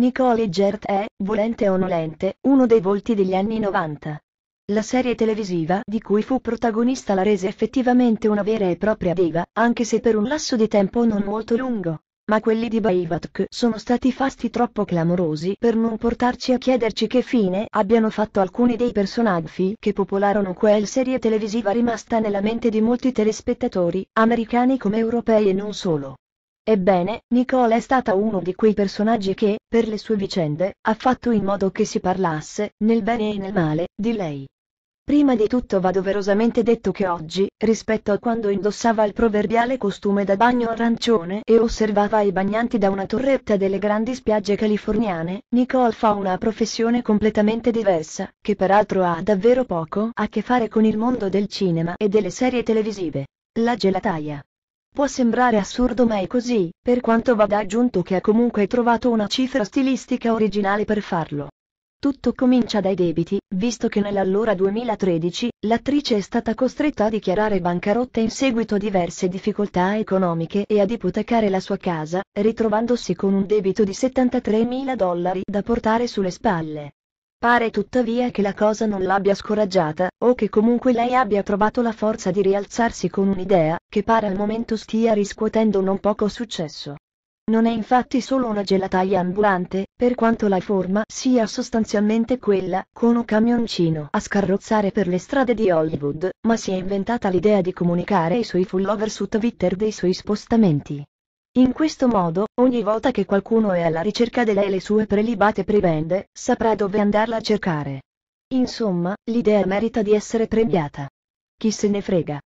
Nicole Gert è, volente o nolente, uno dei volti degli anni 90. La serie televisiva di cui fu protagonista la rese effettivamente una vera e propria diva, anche se per un lasso di tempo non molto lungo. Ma quelli di Baivatk sono stati fasti troppo clamorosi per non portarci a chiederci che fine abbiano fatto alcuni dei personaggi che popolarono quel serie televisiva rimasta nella mente di molti telespettatori, americani come europei e non solo. Ebbene, Nicole è stata uno di quei personaggi che, per le sue vicende, ha fatto in modo che si parlasse, nel bene e nel male, di lei. Prima di tutto va doverosamente detto che oggi, rispetto a quando indossava il proverbiale costume da bagno arancione e osservava i bagnanti da una torretta delle grandi spiagge californiane, Nicole fa una professione completamente diversa, che peraltro ha davvero poco a che fare con il mondo del cinema e delle serie televisive. La gelataia. Può sembrare assurdo ma è così, per quanto vada aggiunto che ha comunque trovato una cifra stilistica originale per farlo. Tutto comincia dai debiti, visto che nell'allora 2013, l'attrice è stata costretta a dichiarare bancarotta in seguito a diverse difficoltà economiche e ad ipotecare la sua casa, ritrovandosi con un debito di 73.000 dollari da portare sulle spalle. Pare tuttavia che la cosa non l'abbia scoraggiata, o che comunque lei abbia trovato la forza di rialzarsi con un'idea, che pare al momento stia riscuotendo non poco successo. Non è infatti solo una gelataia ambulante, per quanto la forma sia sostanzialmente quella, con un camioncino a scarrozzare per le strade di Hollywood, ma si è inventata l'idea di comunicare i suoi follower su Twitter dei suoi spostamenti. In questo modo, ogni volta che qualcuno è alla ricerca delle e le sue prelibate prebende, saprà dove andarla a cercare. Insomma, l'idea merita di essere premiata. Chi se ne frega.